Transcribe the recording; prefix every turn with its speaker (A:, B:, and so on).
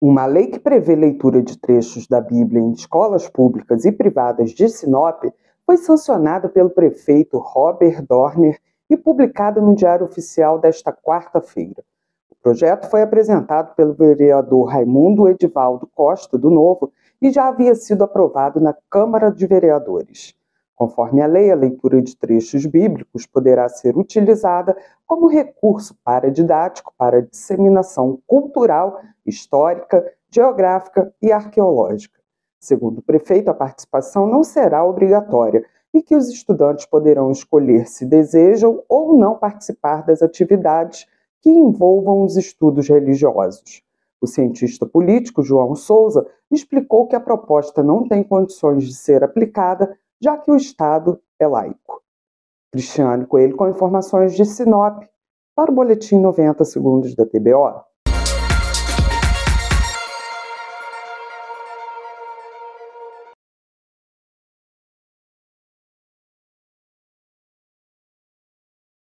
A: Uma lei que prevê leitura de trechos da Bíblia em escolas públicas e privadas de Sinop foi sancionada pelo prefeito Robert Dorner e publicada no Diário Oficial desta quarta-feira. O projeto foi apresentado pelo vereador Raimundo Edivaldo Costa, do Novo, e já havia sido aprovado na Câmara de Vereadores. Conforme a lei, a leitura de trechos bíblicos poderá ser utilizada como recurso paradidático para disseminação cultural, histórica, geográfica e arqueológica. Segundo o prefeito, a participação não será obrigatória e que os estudantes poderão escolher se desejam ou não participar das atividades que envolvam os estudos religiosos. O cientista político João Souza explicou que a proposta não tem condições de ser aplicada já que o Estado é laico. Cristiano Coelho com informações de Sinop para o Boletim 90 Segundos da TBO.